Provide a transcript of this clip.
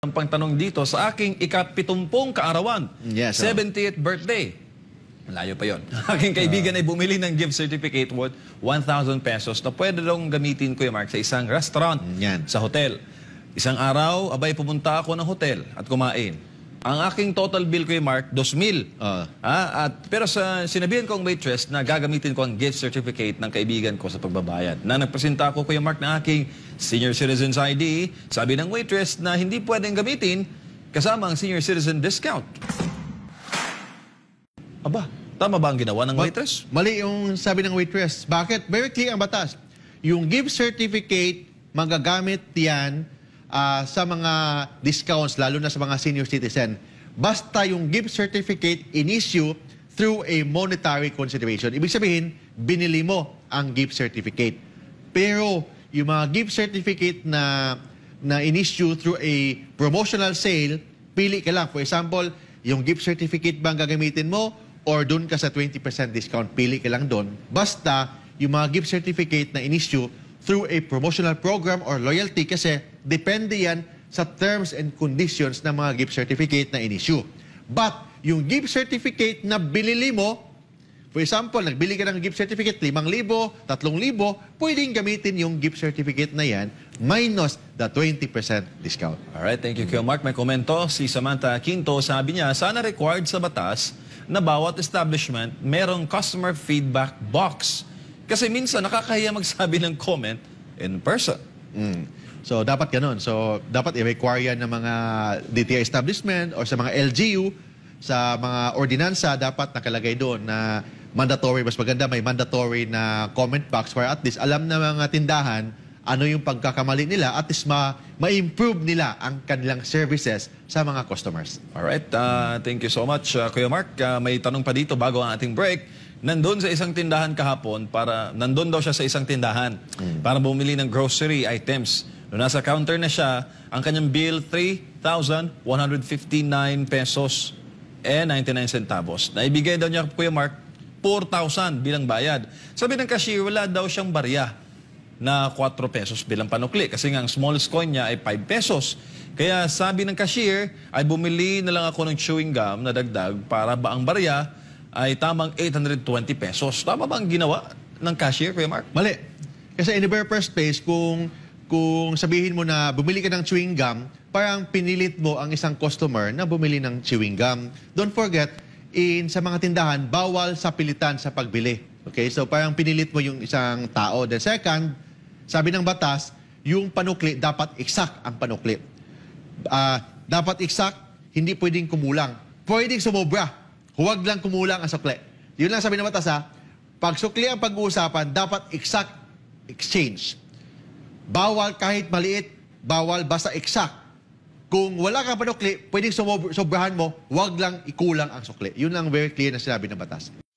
ang pangtanong dito sa aking ikapitumpong kaarawan, yes, so. 78th birthday. Malayo pa yon. Aking kaibigan uh, ay bumili ng gift certificate worth 1,000 pesos na pwede lang gamitin ko yung Mark sa isang restaurant yan. sa hotel. Isang araw, abay pumunta ako ng hotel at kumain. Ang aking total bill ko, Mark, 2,000. Uh. Ah, at, pero sa, sinabihan ko ang waitress na gagamitin ko ang gift certificate ng kaibigan ko sa pagbabayad. Na nagpresenta ko, Kuya Mark, ng aking senior citizen's ID. Sabi ng waitress na hindi pwedeng gamitin kasama ang senior citizen discount. Aba, tama ba ang ginawa ng waitress? Ba mali yung sabi ng waitress. Bakit? Very clear ang batas. Yung gift certificate, magagamit yan uh, sa mga discounts, lalo na sa mga senior citizen. Basta yung gift certificate in issue through a monetary consideration. Ibig sabihin, binili mo ang gift certificate. Pero yung mga gift certificate na na in-issue through a promotional sale, pili ka lang. For example, yung gift certificate bang gagamitin mo or doon ka sa 20% discount, pili ka lang doon. Basta yung mga gift certificate na in-issue through a promotional program or loyalty kasi depende yan sa terms and conditions ng mga gift certificate na in-issue. But yung gift certificate na binili mo, for example, nagbili ka ng gift certificate, 5,000, 3,000, pwedeng gamitin yung gift certificate na yan minus the 20% discount. Alright, thank you, Kuya Mark. May komento si Samantha Quinto. Sabi niya, sana required sa batas na bawat establishment merong customer feedback box kasi minsan nakakahiya magsabi ng comment in person. Mm. So, dapat ganun. So, dapat i-require yan ng mga DTI establishment or sa mga LGU, sa mga ordinansa, dapat nakalagay doon na mandatory, mas maganda, may mandatory na comment box para at least alam na mga tindahan ano yung pagkakamali nila at least ma- ma-improve nila ang kanilang services sa mga customers. Alright, uh, thank you so much, uh, Kuya Mark. Uh, may tanong pa dito bago ang ating break nandoon sa isang tindahan kahapon para nandoon daw siya sa isang tindahan mm. para bumili ng grocery items. Noong nasa counter na siya, ang kanyang bill 3,159 pesos and 99 centavos. Naibigay daw niya Kuya Mark 4,000 bilang bayad. Sabi ng cashier, wala daw siyang barya na 4 pesos bilang panukli kasi nga ang smallest coin niya ay 5 pesos. Kaya sabi ng cashier, ay bumili na lang ako ng chewing gum na dagdag para ba ang barya ay tamang 820 pesos. Tama ba ang ginawa ng cashier, Kuya Mark? Mali. Kasi in the very first place, kung, kung sabihin mo na bumili ka ng chewing gum, parang pinilit mo ang isang customer na bumili ng chewing gum. Don't forget, in sa mga tindahan, bawal sa pilitan sa pagbili. Okay, so parang pinilit mo yung isang tao. Then second, sabi ng batas, yung panukli, dapat exact ang panukli. Uh, dapat exact, hindi pwedeng kumulang. Pwedeng sumobra Huwag lang kumulang ang sukli. Yun lang sabi ng batas ha. Pag sukli ang pag-uusapan, dapat exact exchange. Bawal kahit maliit, bawal basta exact. Kung wala kang panukli, pwedeng sobrahan mo, huwag lang ikulang ang sukli. Yun lang very clear na sinabi ng batas.